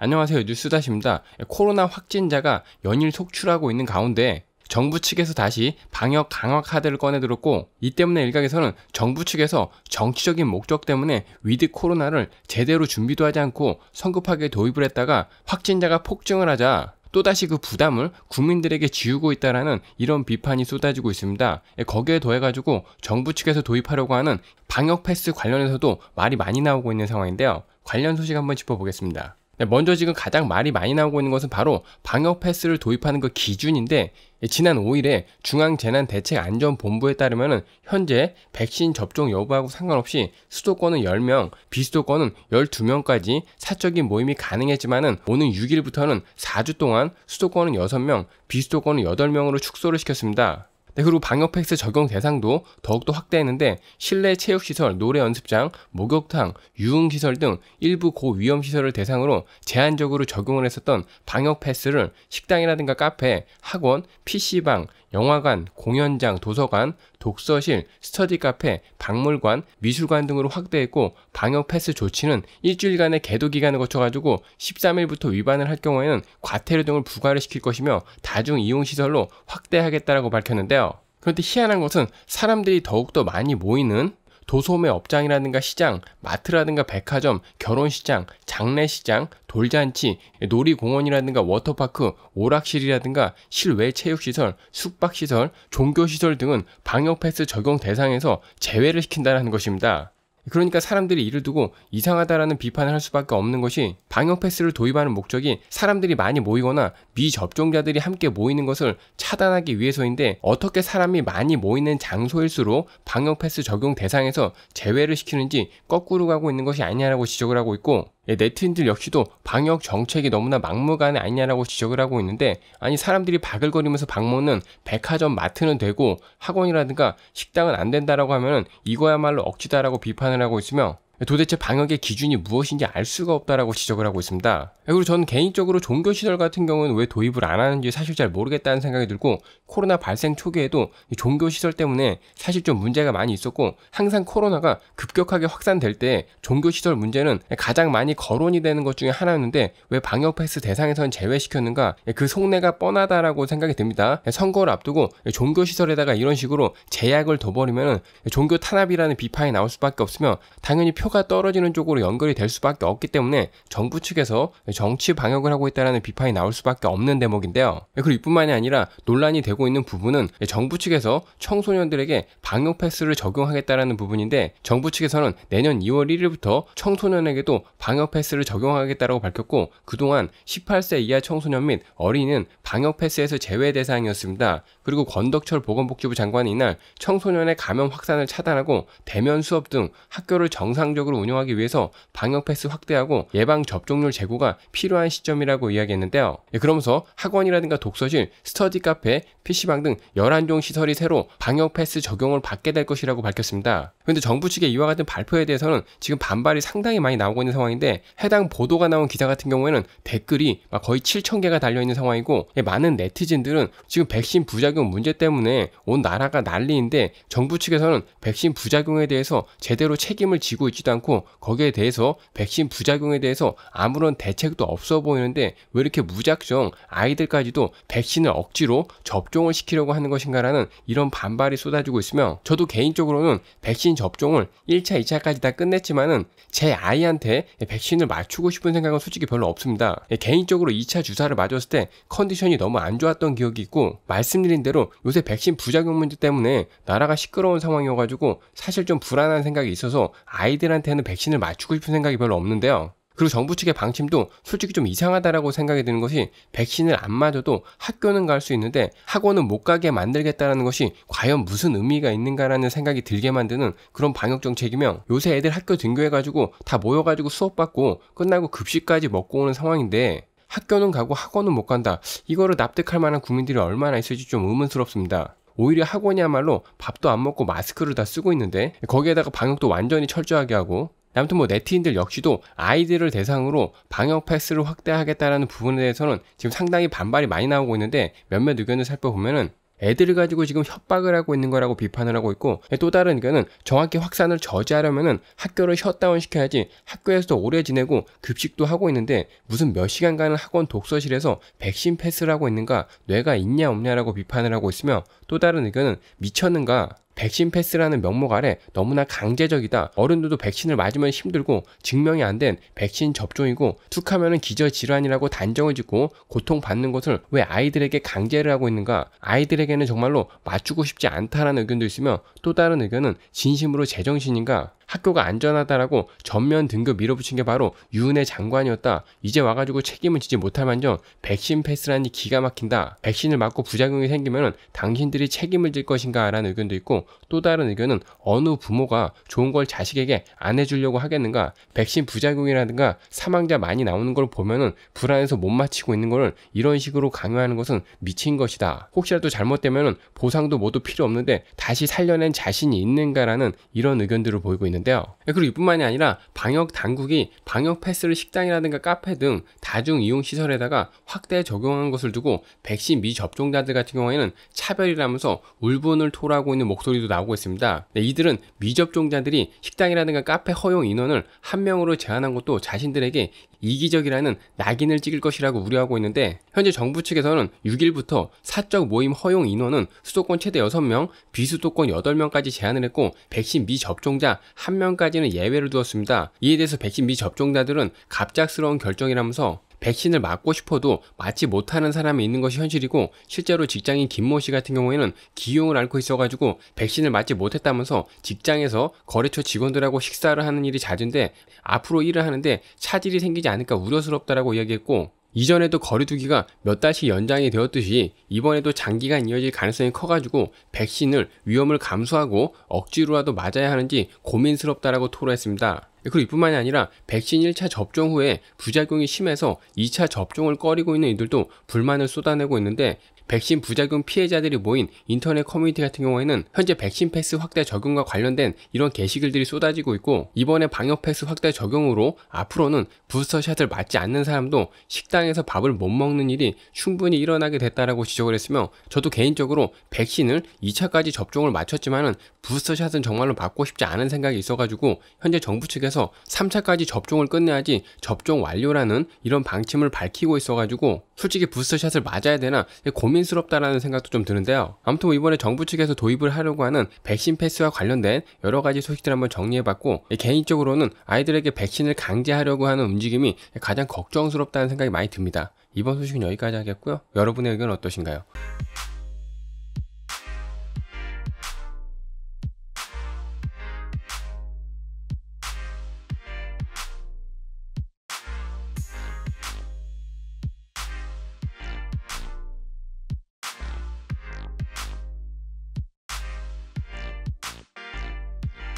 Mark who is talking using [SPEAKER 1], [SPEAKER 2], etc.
[SPEAKER 1] 안녕하세요. 뉴스다시입니다. 코로나 확진자가 연일 속출하고 있는 가운데 정부 측에서 다시 방역 강화 카드를 꺼내들었고 이 때문에 일각에서는 정부 측에서 정치적인 목적 때문에 위드 코로나를 제대로 준비도 하지 않고 성급하게 도입을 했다가 확진자가 폭증을 하자 또다시 그 부담을 국민들에게 지우고 있다라는 이런 비판이 쏟아지고 있습니다. 거기에 더해가지고 정부 측에서 도입하려고 하는 방역 패스 관련해서도 말이 많이 나오고 있는 상황인데요. 관련 소식 한번 짚어보겠습니다. 네, 먼저 지금 가장 말이 많이 나오고 있는 것은 바로 방역 패스를 도입하는 그 기준인데 예, 지난 5일에 중앙재난대책안전본부에 따르면 현재 백신 접종 여부하고 상관없이 수도권은 10명, 비수도권은 12명까지 사적인 모임이 가능했지만 오는 6일부터는 4주 동안 수도권은 6명, 비수도권은 8명으로 축소를 시켰습니다. 네, 그리고 방역 패스 적용 대상도 더욱더 확대했는데 실내 체육시설, 노래 연습장, 목욕탕, 유흥시설 등 일부 고위험 시설을 대상으로 제한적으로 적용을 했었던 방역 패스를 식당이라든가 카페, 학원, PC방, 영화관, 공연장, 도서관, 독서실, 스터디 카페, 박물관, 미술관 등으로 확대했고 방역 패스 조치는 일주일간의 계도 기간을 거쳐가지고 13일부터 위반을 할 경우에는 과태료 등을 부과를 시킬 것이며 다중 이용 시설로 확대하겠다라고 밝혔는데요. 그런데 희한한 것은 사람들이 더욱더 많이 모이는 도소매 업장이라든가 시장, 마트라든가 백화점, 결혼시장, 장례시장, 돌잔치, 놀이공원이라든가 워터파크, 오락실이라든가 실외 체육시설, 숙박시설, 종교시설 등은 방역 패스 적용 대상에서 제외를 시킨다는 것입니다. 그러니까 사람들이 이를 두고 이상하다라는 비판을 할 수밖에 없는 것이 방역 패스를 도입하는 목적이 사람들이 많이 모이거나 미접종자들이 함께 모이는 것을 차단하기 위해서인데 어떻게 사람이 많이 모이는 장소일수록 방역 패스 적용 대상에서 제외를 시키는지 거꾸로 가고 있는 것이 아니냐라고 지적을 하고 있고 예, 네티즌들 역시도 방역 정책이 너무나 막무가내 아니냐라고 지적을 하고 있는데 아니 사람들이 바글거리면서 방문은 백화점 마트는 되고 학원이라든가 식당은 안 된다라고 하면은 이거야말로 억지다라고 비판을 하고 있으며 도대체 방역의 기준이 무엇인지 알 수가 없다라고 지적을 하고 있습니다. 그리고 저는 개인적으로 종교 시설 같은 경우는 왜 도입을 안 하는지 사실 잘 모르겠다는 생각이 들고 코로나 발생 초기에도 종교 시설 때문에 사실 좀 문제가 많이 있었고 항상 코로나가 급격하게 확산될 때 종교 시설 문제는 가장 많이 거론이 되는 것 중에 하나였는데 왜 방역 패스 대상에선 제외시켰는가 그 속내가 뻔하다라고 생각이 듭니다. 선거를 앞두고 종교 시설에다가 이런 식으로 제약을 둬버리면 종교 탄압이라는 비판이 나올 수밖에 없으며 당연히 표 표가 떨어지는 쪽으로 연결이 될 수밖에 없기 때문에 정부 측에서 정치 방역을 하고 있다라는 비판이 나올 수밖에 없는 대목인데요. 예, 그리고 이뿐만이 아니라 논란이 되고 있는 부분은 예, 정부 측에서 청소년들에게 방역 패스를 적용하겠다는 부분인데 정부 측에서는 내년 2월 1일부터 청소년에게도 방역 패스를 적용하겠다고 밝혔고 그동안 18세 이하 청소년 및 어린이는 방역 패스에서 제외 대상이었습니다. 그리고 권덕철 보건복지부 장관이 이날 청소년의 감염 확산을 차단하고 대면 수업 등 학교를 정상적으로 효율적으로 운영하기 위해서 방역 패스 확대하고 예방 접종률 제고가 필요한 시점이라고 이야기했는데요. 예, 그러면서 학원이라든가 독서실, 스터디 카페, PC방 등 11종 시설이 새로 방역 패스 적용을 받게 될 것이라고 밝혔습니다. 그런데 정부 측의 이와 같은 발표에 대해서는 지금 반발이 상당히 많이 나오고 있는 상황인데 해당 보도가 나온 기사 같은 경우에는 댓글이 거의 7천 개가 달려있는 상황이고 예, 많은 네티즌들은 지금 백신 부작용 문제 때문에 온 나라가 난리인데 정부 측에서는 백신 부작용에 대해서 제대로 책임을 지고 있지도 있지도 않고 거기에 대해서 백신 부작용에 대해서 아무런 대책도 없어 보이는데 왜 이렇게 무작정 아이들까지도 백신을 억지로 접종을 시키려고 하는 것인가라는 이런 반발이 쏟아지고 있으며 저도 개인적으로는 백신 접종을 1차, 2차까지 다 끝냈지만은 제 아이한테 백신을 맞추고 싶은 생각은 솔직히 별로 없습니다. 예, 개인적으로 2차 주사를 맞았을 때 컨디션이 너무 안 좋았던 기억이 있고 말씀드린 대로 요새 백신 부작용 문제 때문에 나라가 시끄러운 상황이어가지고 사실 좀 불안한 생각이 있어서 아이들한테 아이들한테는 백신을 맞추고 싶은 생각이 별로 없는데요. 그리고 정부 측의 방침도 솔직히 좀 이상하다라고 생각이 드는 것이 백신을 안 맞아도 학교는 갈 수 있는데 학원은 못 가게 만들겠다라는 것이 과연 무슨 의미가 있는가라는 생각이 들게 만드는 그런 방역 정책이며 요새 애들 학교 등교해가지고 다 모여가지고 수업받고 끝나고 급식까지 먹고 오는 상황인데 학교는 가고 학원은 못 간다. 이거를 납득할 만한 국민들이 얼마나 있을지 좀 의문스럽습니다. 오히려 학원이야말로 밥도 안 먹고 마스크를 다 쓰고 있는데 거기에다가 방역도 완전히 철저하게 하고 아무튼 뭐 네티인들 역시도 아이들을 대상으로 방역 패스를 확대하겠다라는 부분에 대해서는 지금 상당히 반발이 많이 나오고 있는데 몇몇 의견을 살펴보면은 애들을 가지고 지금 협박을 하고 있는 거라고 비판을 하고 있고 또 다른 의견은 정확히 확산을 저지하려면 학교를 셧다운 시켜야지 학교에서도 오래 지내고 급식도 하고 있는데 무슨 몇 시간간은 학원 독서실에서 백신 패스를 하고 있는가 뇌가 있냐 없냐라고 비판을 하고 있으며 또 다른 의견은 미쳤는가 백신 패스라는 명목 아래 너무나 강제적이다. 어른들도 백신을 맞으면 힘들고 증명이 안 된 백신 접종이고 툭하면 기저질환이라고 단정을 짓고 고통받는 것을 왜 아이들에게 강제를 하고 있는가? 아이들에게는 정말로 맞추고 싶지 않다라는 의견도 있으며 또 다른 의견은 진심으로 제정신인가? 학교가 안전하다라고 전면 등급 밀어붙인 게 바로 유은혜 장관이었다. 이제 와가지고 책임을 지지 못할 만정 백신 패스라니 기가 막힌다. 백신을 맞고 부작용이 생기면 당신들 아이들이 책임을 질 것인가라는 의견도 있고 또 다른 의견은 어느 부모가 좋은 걸 자식에게 안 해주려고 하겠는가 백신 부작용이라든가 사망자 많이 나오는 걸 보면은 불안해서 못 마치고 있는 거를 이런 식으로 강요하는 것은 미친 것이다. 혹시라도 잘못되면은 보상도 모두 필요 없는데 다시 살려낸 자신이 있는가라는 이런 의견들을 보이고 있는데요. 네, 그리고 이뿐만이 아니라 방역 당국이 방역 패스를 식당이라든가 카페 등 다중 이용 시설에다가 확대 적용한 것을 두고 백신 미접종자들 같은 경우에는 차별이라 하면서 울분을 토라고 있는 목소리도 나오고 있습니다. 네, 이들은 미접종자들이 식당이라든가 카페 허용 인원을 한 명으로 제한한 것도 자신들에게 이기적이라는 낙인을 찍을 것이라고 우려하고 있는데 현재 정부 측에서는 6일부터 사적 모임 허용 인원은 수도권 최대 6명, 비수도권 8명까지 제한을 했고 백신 미접종자 1명까지는 예외를 두었습니다. 이에 대해서 백신 미접종자들은 갑작스러운 결정이라면서 백신을 맞고 싶어도 맞지 못하는 사람이 있는 것이 현실이고 실제로 직장인 김모 씨 같은 경우에는 기용을 앓고 있어가지고 백신을 맞지 못했다면서 직장에서 거래처 직원들하고 식사를 하는 일이 잦은데 앞으로 일을 하는데 차질이 생기지 않을까 우려스럽다라고 이야기했고 이전에도 거리두기가 몇 달씩 연장이 되었듯이 이번에도 장기간 이어질 가능성이 커가지고 백신을 위험을 감수하고 억지로라도 맞아야 하는지 고민스럽다라고 토로했습니다. 그리고 이뿐만이 아니라 백신 1차 접종 후에 부작용이 심해서 2차 접종을 꺼리고 있는 이들도 불만을 쏟아내고 있는데 백신 부작용 피해자들이 모인 인터넷 커뮤니티 같은 경우에는 현재 백신 패스 확대 적용과 관련된 이런 게시글들이 쏟아지고 있고 이번에 방역 패스 확대 적용으로 앞으로는 부스터샷을 맞지 않는 사람도 식당에서 밥을 못 먹는 일이 충분히 일어나게 됐다라고 지적을 했으며 저도 개인적으로 백신을 2차까지 접종을 마쳤지만은 부스터샷은 정말로 맞고 싶지 않은 생각이 있어가지고 현재 정부 측에서 3차까지 접종을 끝내야지 접종 완료라는 이런 방침을 밝히고 있어가지고 솔직히 부스터샷을 맞아야 되나 고민스럽다라는 생각도 좀 드는데요. 아무튼 뭐 이번에 정부 측에서 도입을 하려고 하는 백신 패스와 관련된 여러 가지 소식들 한번 정리해봤고 개인적으로는 아이들에게 백신을 강제하려고 하는 움직임이 가장 걱정스럽다는 생각이 많이 듭니다. 이번 소식은 여기까지 하겠고요. 여러분의 의견 어떠신가요?